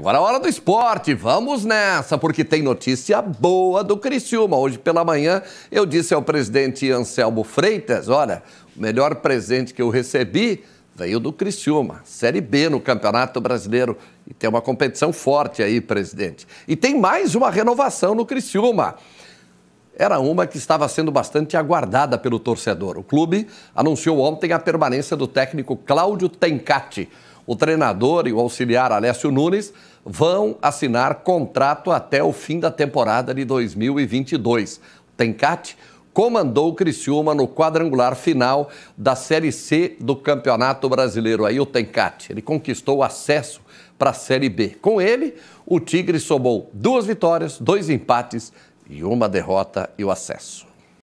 Agora a é hora do esporte, vamos nessa, porque tem notícia boa do Criciúma. Hoje pela manhã eu disse ao presidente Anselmo Freitas, olha, o melhor presente que eu recebi veio do Criciúma, Série B no Campeonato Brasileiro. E tem uma competição forte aí, presidente. E tem mais uma renovação no Criciúma era uma que estava sendo bastante aguardada pelo torcedor. O clube anunciou ontem a permanência do técnico Cláudio Tencati. O treinador e o auxiliar Alessio Nunes vão assinar contrato até o fim da temporada de 2022. Tencate comandou o Criciúma no quadrangular final da Série C do Campeonato Brasileiro. Aí o Tencate, ele conquistou acesso para a Série B. Com ele, o Tigre somou duas vitórias, dois empates e uma derrota e o acesso.